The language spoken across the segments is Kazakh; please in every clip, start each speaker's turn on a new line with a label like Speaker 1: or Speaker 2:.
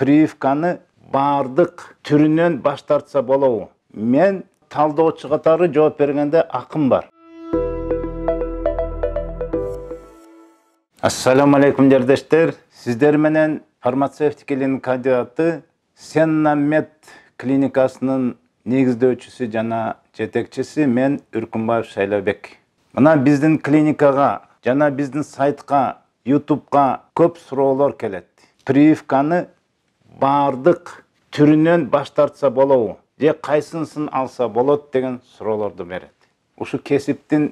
Speaker 1: прививканы бардық түрінен баш тартса болобу мен талдоочу катары жооп бергенде акым бар ассаламу алейкум дердештер сиздер менен фармацевтика илиминин кандидаты сенна клиникасынын негиздөөчүсү жана жетекчиси мен үркүнбаев шайлообек мына биздин клиникага жана биздин сайтка ютубка көп суроолор келет прививканы бардық түрінен баш тартса болобу же қайсысын алса болот деген сұрауларды береді ушу кесиптин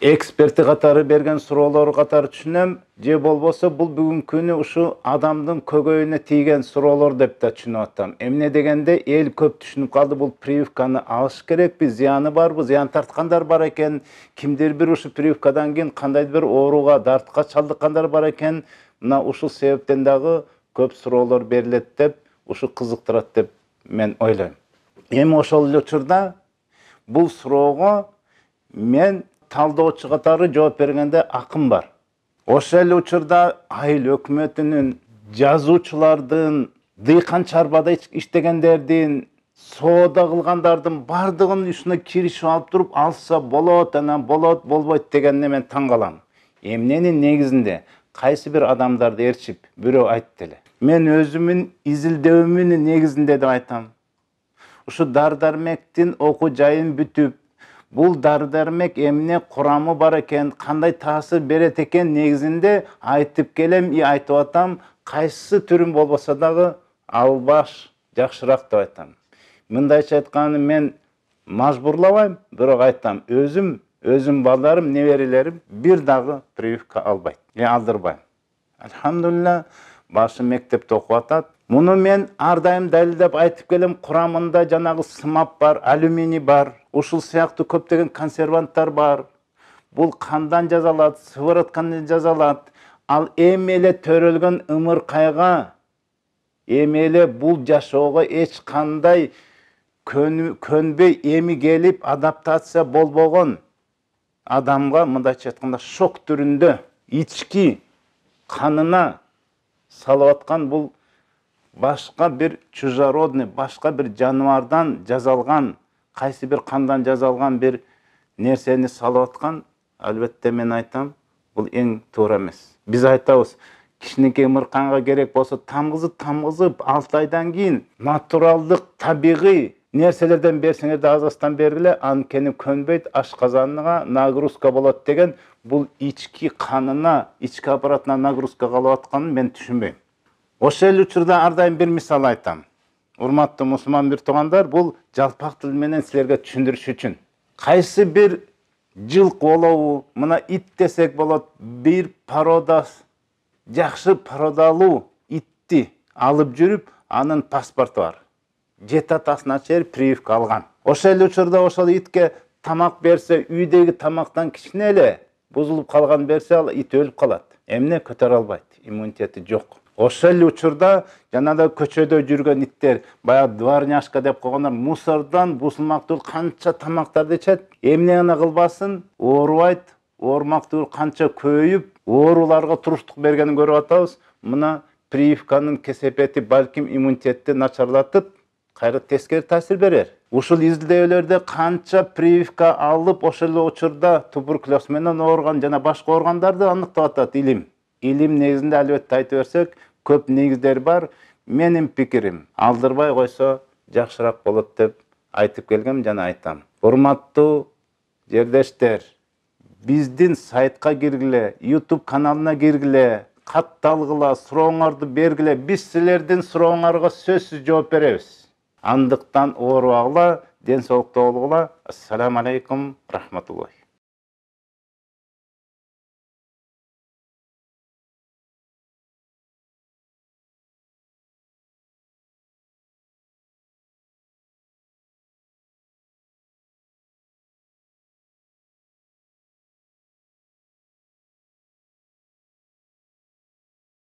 Speaker 1: эксперти катары берген суроолор катары түшүнөм же болбосо бул бүгүнкү күнү ушу адамдын көгөйүнө тийген суроолор деп да түшүнүп атам эмне дегенде эл көп түшүнүп калды бул прививканы алыш керекпи зыяны барбы зыян тарткандар бар экен кимдир бир ушу прививкадан кийин кандайдыр бир ооруга дартка чалдыккандар бар экен мына ушул себептен дагы көп суроолор берилет деп ушу кызыктырат деп мен ойлойм эми ошол эле учурда бул суроого мен талдоочу катары жооп бергенде акым бар ошол эле учурда айыл өкмөтүнүн жазуучулардын дыйкан чарбада иштегендердин соода кылгандардын баардыгынын үстүнө киришип алып туруп алса болот анан болот болбойт дегенине мен таң калам эмненин негизинде қайсы бір адамдарды ээрчип біреу айтты эле мен өзімін изілдеуімнің негізінде деп айтам ушу дардармектің оқу жайын бүтіп, бұл дардармек дармек құрамы бар екен, қандай тасы берет екен негізінде айтып келем и айтып атам қайсысы түрін болбосо дагы албаш жакшыраак деп айтам мындайча айтқаны мен мажбурлабайм бірақ айтам өзім өзім балдарым неберелерім бір дағы прививка албайды е алдырбаймын альхамдулилля башы мектепте оқып жатады мұны мен дайым дәлелдеп айтып келем құрамында жанағы сымап бар алюминий бар ушул сияқты көптеген консерванттар бар бұл қандан жазалады сывороткадан жазалады ал эмеле төрөлгөн ымыркайга эмеле бұл жашоого эч кандай көнбөй эми келип адаптация болбогон адамға мындайша айтқанда шок түрінде ички қанына салыватқан бұл башқа бір чужеродный башқа бір жануардан жазалған қайсы бір қандан жазалған бір нәрсені салыватқан албетте мен айтам, бұл ең туура емес биз айтабыз кичинекей мырқанға керек болса тамғызып тамғызып алты айдан кейін натуралдық табиғи нерселерден берсеңер азастан бергіле анткени көнбейді ашказанына нагрузка болот деген бұл ички қанына, ички аппаратына нагрузка қалып мен түшүнбөйм ошол эле учурда ар дайым бир мисал айтам урматтуу мусулман бир туугандар бул жалпак тил менен силерге түшүндүрүш үчүн кайсы бир жылкы болобу мына ит десек болот бир порода жакшы породалуу итти алып жүрүп анын паспорту бар жеті атасына шейін прививка алған ошол учурда ошол итке тамак берсе үйдөгү тамактан эле бузулуп калган берсе ал ит өлүп калат эмне көтөрө албайт иммунитети жок ошол учурда жанагыдай көчөдө жүргөн иттер баягы дворняшка деп койгондор мусордон түгүл канча тамактарды ичет эмне гана кылбасын оорубайт түгүл канча көбөйүп ооруларга туруштук бергенин көрүп атабыз мына прививканын кесепети балким иммунитетти начарлатып кайра тескери таасир берер ушул изилдөөлөрдө канча прививка алып ошол эле учурда туберкулез менен ооруган жана башка ооругандарды аныктап атат илим илим негизинде албетте айта берсек көп негиздер бар менин пикирим алдырбай койсо жакшыраак болот деп айтып келгем жана айтам урматтуу жердештер биздин сайтка киргиле youtube каналына киргиле катталгыла сурооңорду бергиле биз силердин сурооңорго сөзсүз жооп беребиз андықтан ден денсаулық толығыла ассаламу алейкум